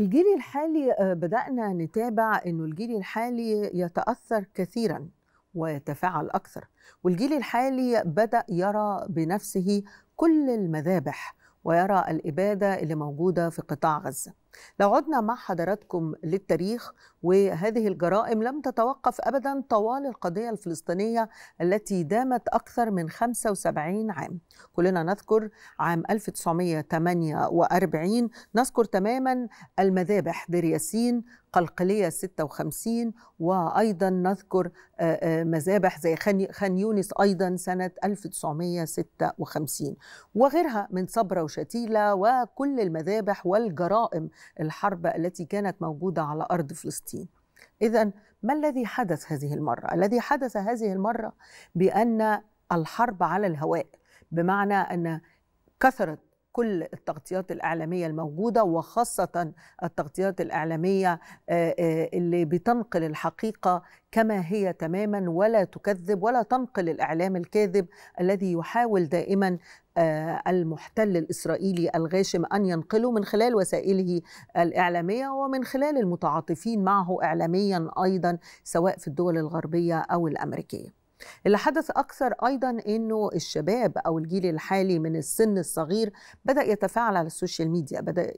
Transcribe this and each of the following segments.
الجيل الحالي آه، بدأنا نتابع أنه الجيل الحالي يتأثر كثيرا ويتفاعل أكثر والجيل الحالي بدأ يرى بنفسه كل المذابح ويرى الإبادة اللي موجودة في قطاع غزة لو عدنا مع حضراتكم للتاريخ وهذه الجرائم لم تتوقف ابدا طوال القضيه الفلسطينيه التي دامت اكثر من 75 عام. كلنا نذكر عام 1948 نذكر تماما المذابح دير ياسين قلقليه 56 وايضا نذكر آه، آه، مذابح زي خان يونس ايضا سنه 1956 وغيرها من صبره وشتيله وكل المذابح والجرائم الحرب التي كانت موجوده على ارض فلسطين. اذا ما الذي حدث هذه المره؟ الذي حدث هذه المره بان الحرب على الهواء بمعنى ان كثرت كل التغطيات الإعلامية الموجودة وخاصة التغطيات الإعلامية آه، آه، اللي بتنقل الحقيقة كما هي تماما ولا تكذب ولا تنقل الإعلام الكاذب الذي يحاول دائما آه، المحتل الاسرائيلي الغاشم ان ينقله من خلال وسائله الاعلاميه ومن خلال المتعاطفين معه اعلاميا ايضا سواء في الدول الغربيه او الامريكيه. اللي حدث أكثر أيضا أنه الشباب أو الجيل الحالي من السن الصغير بدأ يتفاعل على السوشيال ميديا بدأ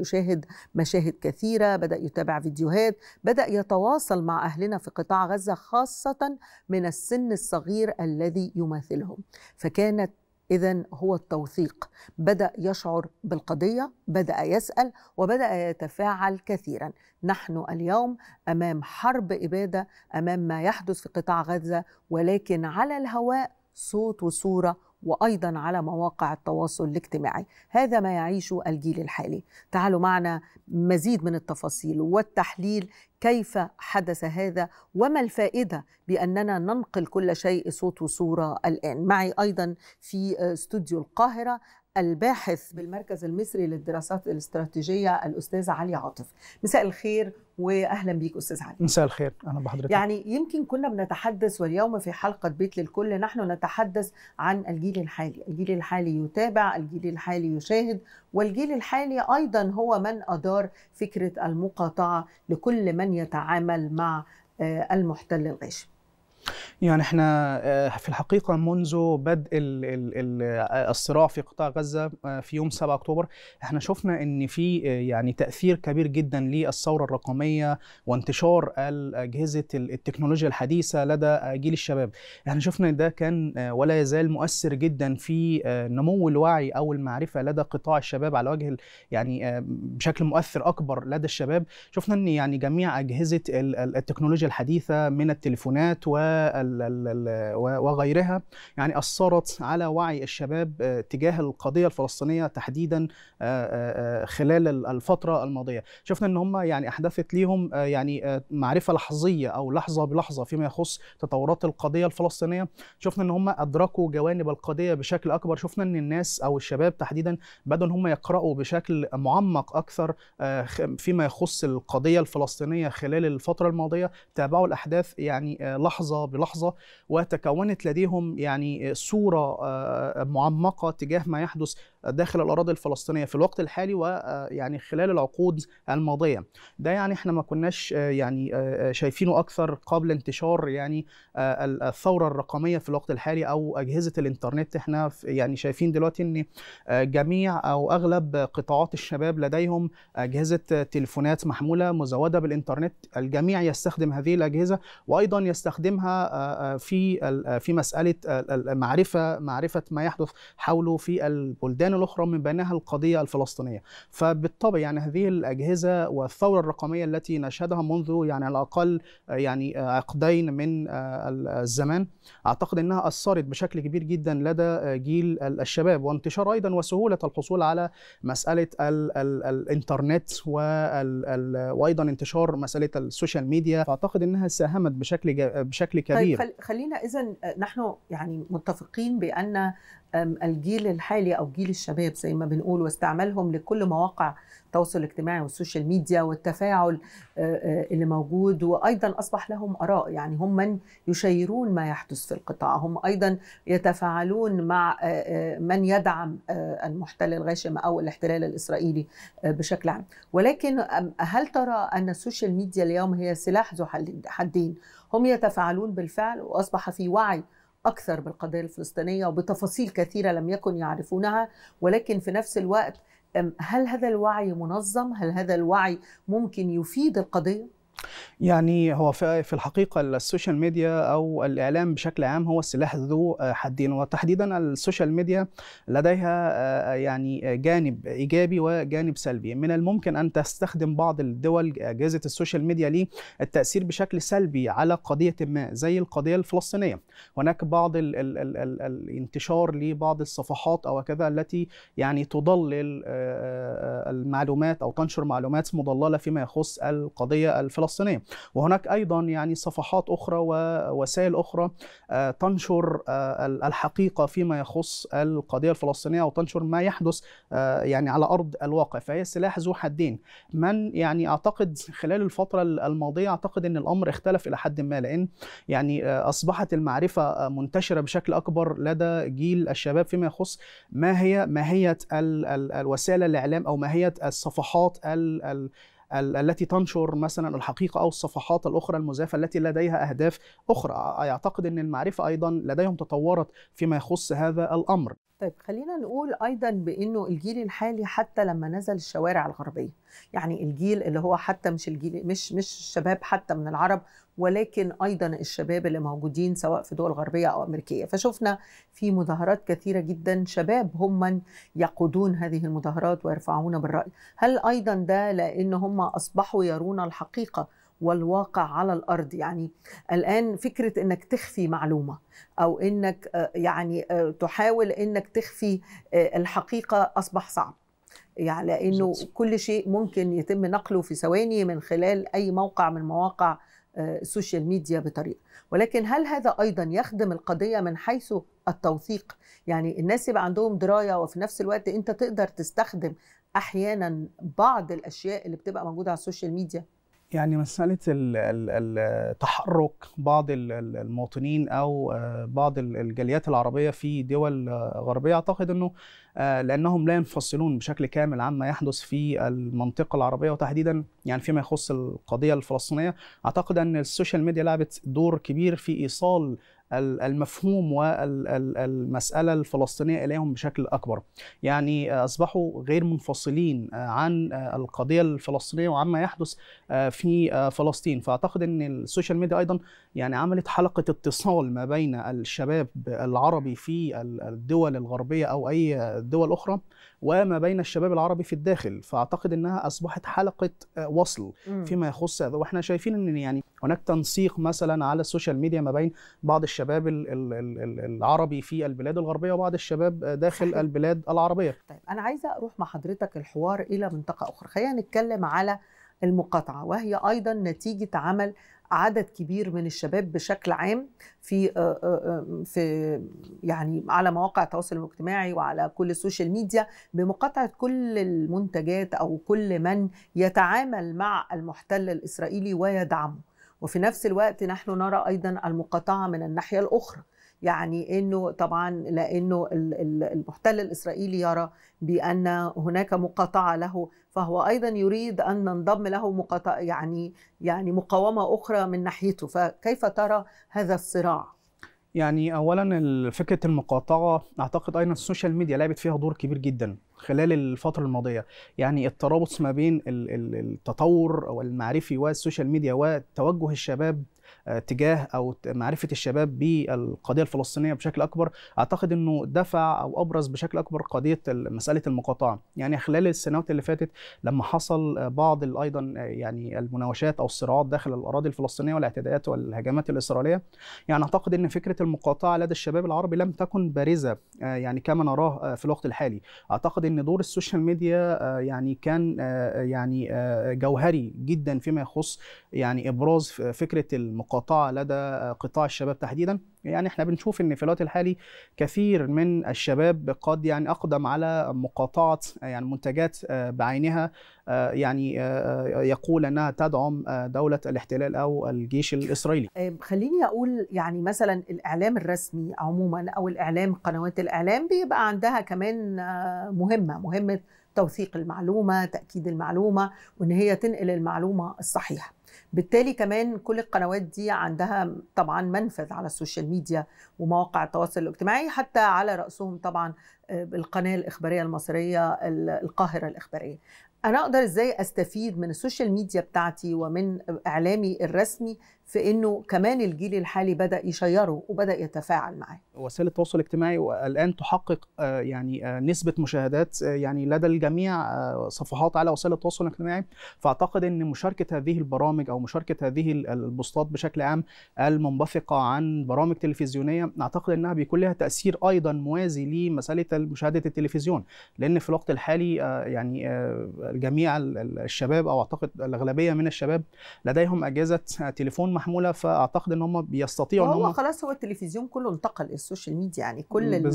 يشاهد مشاهد كثيرة بدأ يتابع فيديوهات بدأ يتواصل مع أهلنا في قطاع غزة خاصة من السن الصغير الذي يماثلهم فكانت إذا هو التوثيق بدأ يشعر بالقضية بدأ يسأل وبدأ يتفاعل كثيرا نحن اليوم أمام حرب إبادة أمام ما يحدث في قطاع غزة ولكن على الهواء صوت وصورة وايضا على مواقع التواصل الاجتماعي هذا ما يعيشه الجيل الحالي تعالوا معنا مزيد من التفاصيل والتحليل كيف حدث هذا وما الفائده باننا ننقل كل شيء صوت وصوره الان معي ايضا في آه، استوديو القاهره الباحث بالمركز المصري للدراسات الاستراتيجيه الاستاذ علي عاطف مساء الخير واهلا بيك استاذ علي مساء الخير اهلا بحضرتك يعني يمكن كنا بنتحدث واليوم في حلقه بيت للكل نحن نتحدث عن الجيل الحالي الجيل الحالي يتابع الجيل الحالي يشاهد والجيل الحالي ايضا هو من ادار فكره المقاطعه لكل من يتعامل مع آه، المحتل الغاشم يعني احنا آه، في الحقيقه منذ بدء آه، الصراع في قطاع غزه آه، في يوم 7 اكتوبر احنا شفنا ان في يعني تاثير كبير جدا للثوره الرقميه وانتشار اجهزه التكنولوجيا الحديثه لدى جيل الشباب احنا شفنا ده كان ولا يزال مؤثر جدا في نمو الوعي او المعرفه لدى قطاع الشباب على وجه يعني بشكل مؤثر اكبر لدى الشباب شفنا ان يعني جميع اجهزه التكنولوجيا الحديثه من التليفونات وال وغيرها يعني أثرت على وعي الشباب آه، تجاه القضية الفلسطينية تحديدا آه، آه، خلال الفترة الماضية شفنا أن هم يعني أحدثت ليهم يعني معرفة لحظية أو لحظة بلحظة فيما يخص تطورات القضية الفلسطينية شفنا أن هم أدركوا جوانب القضية بشكل أكبر شفنا أن الناس أو الشباب تحديدا بدأوا أن هم يقرأوا بشكل معمق أكثر فيما يخص القضية الفلسطينية خلال الفترة الماضية تابعوا الأحداث يعني لحظة بلحظة اللحظه وتكونت لديهم يعني صوره آه، معمقه تجاه ما يحدث داخل الاراضي الفلسطينيه في الوقت الحالي ويعني آه، خلال العقود الماضيه ده يعني احنا ما كناش آه، يعني آه، شايفينه اكثر قبل انتشار يعني الثوره الرقميه في الوقت الحالي او اجهزه الانترنت احنا يعني شايفين دلوقتي ان جميع او اغلب قطاعات الشباب لديهم اجهزه تليفونات محموله مزوده بالانترنت الجميع يستخدم هذه الاجهزه وايضا يستخدمها في في مساله معرفه معرفه ما يحدث حوله في البلدان الأخرى من بينها القضية الفلسطينية فبالطبع يعني هذه الأجهزة والثورة الرقمية التي نشهدها منذ يعني على الأقل آه، يعني آه، عقدين من آه، الزمان أعتقد أنها أثرت بشكل كبير جدا لدى جيل الشباب وانتشار أيضا وسهولة الحصول على مسألة الـ الـ الإنترنت وأيضا انتشار مسألة السوشيال ميديا فأعتقد أنها ساهمت بشكل بشكل طيب، كبير طيب خلينا إذا نحن يعني متفقين بأن الجيل الحالي او جيل الشباب زي ما بنقول واستعمالهم لكل مواقع التواصل الاجتماعي والسوشيال ميديا والتفاعل آه، آه، اللي موجود وايضا اصبح لهم اراء يعني هم من يشيرون ما يحدث في القطاع هم ايضا يتفاعلون مع آه، من يدعم المحتل الغاشم او الاحتلال الاسرائيلي بشكل عام ولكن هل ترى ان السوشيال ميديا اليوم هي سلاح ذو حدين هم يتفاعلون بالفعل واصبح في وعي أكثر بالقضية الفلسطينية وبتفاصيل كثيرة لم يكن يعرفونها ولكن في نفس الوقت هل هذا الوعي منظم؟ هل هذا الوعي ممكن يفيد القضية؟ يعني هو في الحقيقة السوشيال ميديا أو الإعلام بشكل عام هو سلاح ذو آه، حدين وتحديدا السوشيال ميديا لديها آه، آه، يعني جانب إيجابي وجانب سلبي من الممكن أن تستخدم بعض الدول أجهزة السوشيال ميديا للتأثير بشكل سلبي على قضية ما زي القضية الفلسطينية هناك بعض الـ الـ الـ الـ الانتشار لبعض الصفحات أو كذا التي يعني تضلل المعلومات أو تنشر معلومات مضللة فيما يخص القضية الفلسطينية الفلسطينيه وهناك ايضا يعني صفحات اخرى ووسائل اخرى آه، تنشر آه، الحقيقه فيما يخص القضيه الفلسطينيه وتنشر ما يحدث آه، يعني على ارض الواقع فهي سلاح ذو حدين من يعني اعتقد خلال الفتره الماضيه اعتقد ان الامر اختلف الى حد ما لان يعني اصبحت المعرفه منتشره بشكل اكبر لدى جيل الشباب فيما يخص ما هي ماهيه الوسائل الاعلام او ماهيه الصفحات ال ال التي تنشر مثلا الحقيقه او الصفحات الاخرى المزيفه التي لديها اهداف اخرى يعتقد ان المعرفه ايضا لديهم تطورت فيما يخص هذا الامر طيب خلينا نقول ايضا بانه الجيل الحالي حتى لما نزل الشوارع الغربيه يعني الجيل اللي هو حتى مش الجيل مش مش الشباب حتى من العرب ولكن ايضا الشباب اللي موجودين سواء في دول غربيه او امريكيه فشفنا في مظاهرات كثيره جدا شباب هم من يقودون هذه المظاهرات ويرفعون بالراي هل ايضا ده لان هم اصبحوا يرون الحقيقه والواقع على الارض يعني الان فكره انك تخفي معلومه او انك آه، يعني آه، تحاول انك تخفي آه، الحقيقه اصبح صعب يعني لانه كل شيء ممكن يتم نقله في ثواني من خلال اي موقع من مواقع السوشيال ميديا بطريقه ولكن هل هذا ايضا يخدم القضيه من حيث التوثيق يعني الناس يبقى عندهم درايه وفي نفس الوقت انت تقدر تستخدم احيانا بعض الاشياء اللي بتبقى موجوده على السوشيال ميديا يعني مسألة تحرك بعض المواطنين أو آه، بعض الجاليات العربية في دول آه، غربية أعتقد أنه آه، لأنهم لا ينفصلون بشكل كامل عما يحدث في المنطقة العربية وتحديدا يعني فيما يخص القضية الفلسطينية أعتقد أن السوشيال ميديا لعبت دور كبير في إيصال المفهوم والمسألة الفلسطينية إليهم بشكل أكبر يعني آه، أصبحوا غير منفصلين آه، عن آه، القضية الفلسطينية وعما يحدث في فلسطين فأعتقد أن السوشيال ميديا أيضا يعني عملت حلقة اتصال ما بين الشباب العربي في الدول الغربية أو أي دول أخرى وما بين الشباب العربي في الداخل فاعتقد انها اصبحت حلقه آه، وصل فيما يخص هذا واحنا شايفين ان يعني هناك تنسيق مثلا على السوشيال ميديا ما بين بعض الشباب العربي في البلاد الغربيه وبعض الشباب آه، داخل البلاد العربيه طيب انا عايزه اروح مع حضرتك الحوار الى منطقه اخرى خلينا نتكلم على المقاطعه وهي ايضا نتيجه عمل عدد كبير من الشباب بشكل عام في آه، آه، في يعني على مواقع التواصل الاجتماعي وعلى كل السوشيال ميديا بمقاطعه كل المنتجات او كل من يتعامل مع المحتل الاسرائيلي ويدعمه وفي نفس الوقت نحن نرى ايضا المقاطعه من الناحيه الاخرى يعني انه طبعا لانه المحتل الاسرائيلي يرى بان هناك مقاطعه له فهو ايضا يريد ان ننضم له مقاطع يعني يعني مقاومه اخرى من ناحيته فكيف ترى هذا الصراع يعني اولا فكره المقاطعه اعتقد ايضا السوشيال ميديا لعبت فيها دور كبير جدا خلال الفتره الماضيه يعني الترابط ما بين التطور او المعرفي والسوشيال ميديا وتوجه الشباب تجاه او معرفه الشباب بالقضيه الفلسطينيه بشكل اكبر اعتقد انه دفع او ابرز بشكل اكبر قضيه مساله المقاطعه يعني خلال السنوات اللي فاتت لما حصل بعض ايضا يعني المناوشات او الصراعات داخل الاراضي الفلسطينيه والاعتداءات والهجمات الاسرائيليه يعني اعتقد ان فكره المقاطعه لدى الشباب العربي لم تكن بارزه آه، يعني كما نراه آه، في الوقت الحالي اعتقد ان دور السوشيال ميديا آه، يعني كان يعني جوهري جدا فيما يخص يعني ابراز فكره المقاطعه لدى قطاع الشباب تحديدا يعني احنا بنشوف ان في الوقت الحالي كثير من الشباب قد يعني اقدم على مقاطعه يعني منتجات آه، بعينها آه، يعني آه، يقول انها تدعم دوله الاحتلال او الجيش الاسرائيلي. طيب، خليني اقول يعني مثلا الاعلام الرسمي عموما او الاعلام قنوات الاعلام بيبقى عندها كمان مهمه مهمه توثيق المعلومه تاكيد المعلومه وان هي تنقل المعلومه الصحيحه بالتالي كمان كل القنوات دي عندها طبعا منفذ على السوشيال ميديا ومواقع التواصل الاجتماعي حتى على راسهم طبعا آه، القناه الاخباريه المصريه القاهره الاخباريه انا اقدر ازاي استفيد من السوشيال ميديا بتاعتي ومن اعلامي الرسمي في انه كمان الجيل الحالي بدا يشيره وبدا يتفاعل معاه. وسائل التواصل الاجتماعي الان تحقق آه، يعني آه، نسبه مشاهدات آه، يعني لدى الجميع صفحات على وسائل التواصل الاجتماعي فاعتقد ان مشاركه هذه البرامج او مشاركه هذه البوستات بشكل عام المنبثقه عن برامج تلفزيونيه اعتقد انها بيكون لها تاثير ايضا موازي لمساله مشاهده التلفزيون لان في الوقت الحالي يعني جميع الشباب او اعتقد الاغلبيه من الشباب لديهم اجهزه تليفون محموله فاعتقد ان هم بيستطيعوا ان هم خلاص هو التلفزيون كله انتقل للسوشيال ميديا يعني كل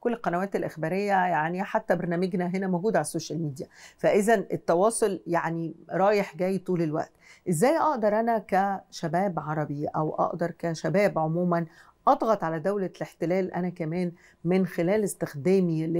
كل القنوات الاخباريه يعني حتى برنامجنا هنا موجود على السوشيال ميديا فاذا التواصل يعني رايح جاي طول الوقت ازاي اقدر انا كشباب عربي او اقدر كشباب عموما اضغط على دوله الاحتلال انا كمان من خلال استخدامي ل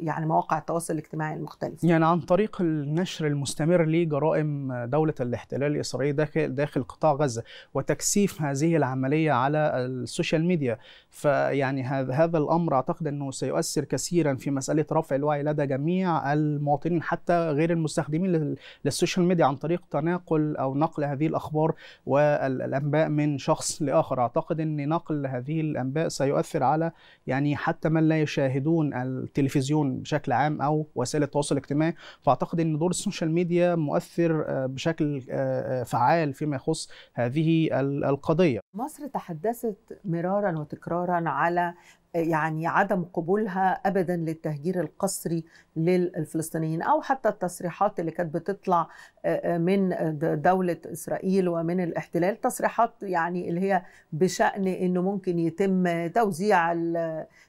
يعني مواقع التواصل الاجتماعي المختلفه. يعني عن طريق النشر المستمر لجرائم دوله الاحتلال الاسرائيلي داخل داخل قطاع غزه وتكثيف هذه العمليه على السوشيال ميديا فيعني هذا الامر اعتقد انه سيؤثر كثيرا في مساله رفع الوعي لدى جميع المواطنين حتى غير المستخدمين للسوشيال ميديا عن طريق تناقل او نقل هذه الاخبار والانباء من شخص لاخر اعتقد ان نقل نقل هذه الانباء سيؤثر على يعني حتى من لا يشاهدون التلفزيون بشكل عام او وسائل التواصل الاجتماعي فاعتقد ان دور السوشيال ميديا مؤثر آه، بشكل آه، آه، فعال فيما يخص هذه القضيه مصر تحدثت مرارا وتكرارا على يعني عدم قبولها ابدا للتهجير القسري للفلسطينيين او حتى التصريحات اللي كانت بتطلع آه، آه، من دوله اسرائيل ومن الاحتلال تصريحات يعني اللي هي بشان انه ممكن يتم توزيع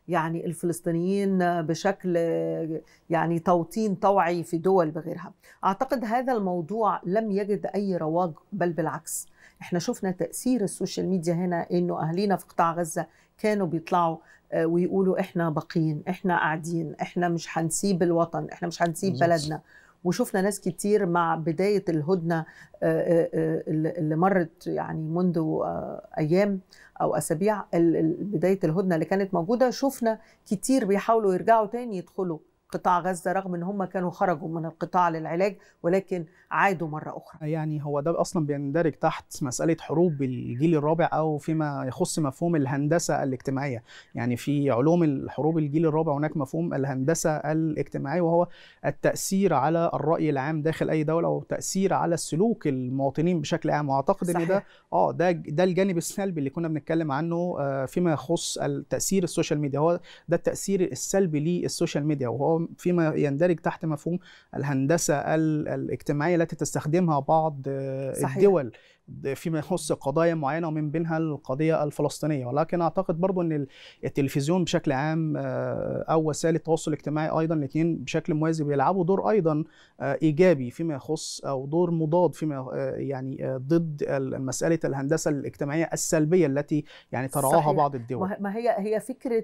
يعني الفلسطينيين بشكل يعني توطين طوعي في دول بغيرها اعتقد هذا الموضوع لم يجد اي رواج بل بالعكس احنا شفنا تاثير السوشيال ميديا هنا انه اهالينا في قطاع غزه كانوا بيطلعوا آه، ويقولوا احنا باقيين احنا قاعدين احنا مش هنسيب الوطن احنا مش هنسيب بلدنا وشفنا ناس كتير مع بداية الهدنة آه، آه، اللي مرت يعني منذ أيام أو أسابيع بداية الهدنة اللي كانت موجودة شفنا كتير بيحاولوا يرجعوا تاني يدخلوا قطاع غزه رغم ان هم كانوا خرجوا من القطاع للعلاج ولكن عادوا مره اخرى. يعني هو ده اصلا بيندرج تحت مساله حروب الجيل الرابع او فيما يخص مفهوم الهندسه الاجتماعيه، يعني في علوم الحروب الجيل الرابع هناك مفهوم الهندسه الاجتماعيه وهو التاثير على الراي العام داخل اي دوله او تاثير على سلوك المواطنين بشكل عام واعتقد ان ده اه ده ده الجانب السلبي اللي كنا بنتكلم عنه آه، فيما يخص التاثير السوشيال ميديا هو ده التاثير السلبي للسوشيال ميديا وهو فيما يندرج تحت مفهوم الهندسه الاجتماعيه التي تستخدمها بعض آه، صحيح. الدول فيما يخص قضايا معينه ومن بينها القضيه الفلسطينيه ولكن اعتقد برضو ان التلفزيون بشكل عام آه، او وسائل التواصل الاجتماعي ايضا الاثنين بشكل موازي بيلعبوا دور ايضا آه، ايجابي فيما يخص او دور مضاد فيما آه، يعني ضد مساله الهندسه الاجتماعيه السلبيه التي يعني ترعاها بعض الدول ما هي هي فكره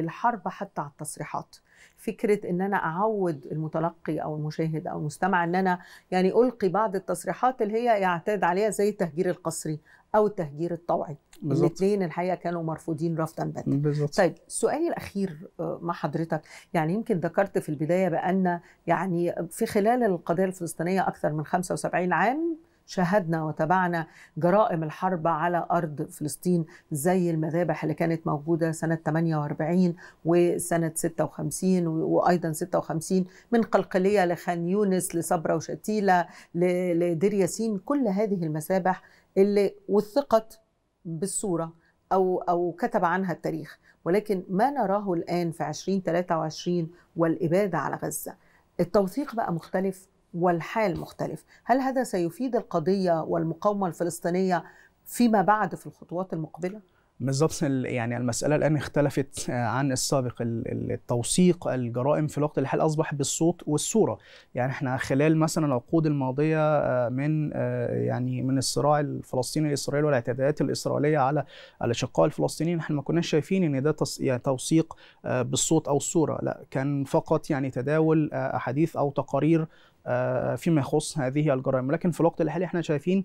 الحرب حتى على التصريحات فكره ان انا اعود المتلقي او المشاهد او المستمع ان انا يعني القي بعض التصريحات اللي هي يعتاد عليها زي التهجير القسري او التهجير الطوعي الاثنين الحقيقه كانوا مرفوضين رفضا باتا طيب سؤالي الاخير آه، مع حضرتك يعني يمكن ذكرت في البدايه بان يعني في خلال القضيه الفلسطينيه اكثر من 75 عام شاهدنا وتابعنا جرائم الحرب على أرض فلسطين زي المذابح اللي كانت موجودة سنة 48 وسنة 56 وأيضا 56 من قلقلية لخان يونس لصبرا وشتيلة لدير ياسين كل هذه المذابح اللي وثقت بالصورة أو أو كتب عنها التاريخ ولكن ما نراه الآن في 2023 والإبادة على غزة التوثيق بقى مختلف والحال مختلف هل هذا سيفيد القضية والمقاومة الفلسطينية فيما بعد في الخطوات المقبلة؟ بالضبط يعني المسألة الآن اختلفت آه، عن السابق التوثيق الجرائم في الوقت الحالي أصبح بالصوت والصورة يعني احنا خلال مثلا العقود الماضية آه، من آه، يعني من الصراع الفلسطيني الإسرائيلي والاعتداءات الإسرائيلية على الأشقاء الفلسطينيين احنا ما كناش شايفين إن ده يعني توثيق بالصوت أو الصورة لا كان فقط يعني تداول أحاديث أو تقارير آه، فيما يخص هذه الجرائم لكن في الوقت الحالي احنا شايفين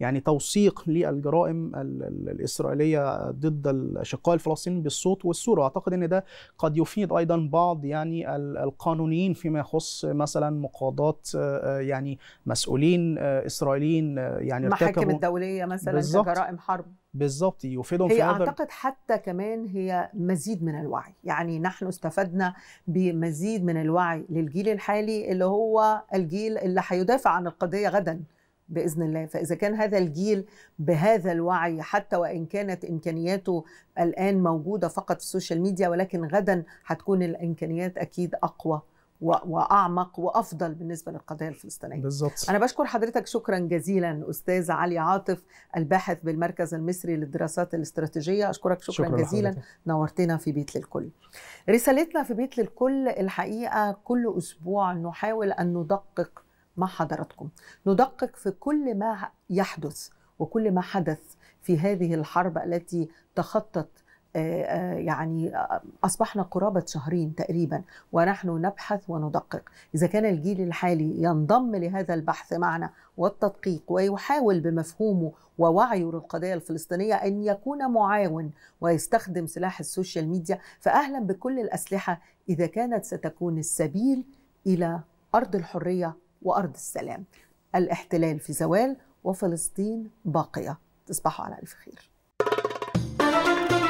يعني توثيق للجرائم الاسرائيليه ضد الاشقاء الفلسطينيين بالصوت والصوره اعتقد ان ده قد يفيد ايضا بعض يعني القانونيين فيما يخص مثلا مقاضاه آه، آه، يعني مسؤولين اسرائيليين يعني المحاكم الدوليه مثلا لجرائم حرب بالظبط يفيدهم هي في هذا اعتقد حتى كمان هي مزيد من الوعي يعني نحن استفدنا بمزيد من الوعي للجيل الحالي اللي هو الجيل اللي هيدافع عن القضيه غدا باذن الله فاذا كان هذا الجيل بهذا الوعي حتى وان كانت امكانياته الان موجوده فقط في السوشيال ميديا ولكن غدا هتكون الامكانيات اكيد اقوى واعمق وافضل بالنسبه للقضيه الفلسطينيه. بالزبط. انا بشكر حضرتك شكرا جزيلا استاذ علي عاطف الباحث بالمركز المصري للدراسات الاستراتيجيه، اشكرك شكرا, شكرا جزيلا لحضرتك. نورتنا في بيت للكل. رسالتنا في بيت للكل الحقيقه كل اسبوع نحاول ان ندقق مع حضراتكم، ندقق في كل ما يحدث وكل ما حدث في هذه الحرب التي تخطت آه، يعني آه، أصبحنا قرابة شهرين تقريبا ونحن نبحث وندقق إذا كان الجيل الحالي ينضم لهذا البحث معنا والتدقيق ويحاول بمفهومه ووعيه للقضية الفلسطينية أن يكون معاون ويستخدم سلاح السوشيال ميديا فأهلا بكل الأسلحة إذا كانت ستكون السبيل إلى أرض الحرية وأرض السلام الاحتلال في زوال وفلسطين باقية تصبحوا على ألف خير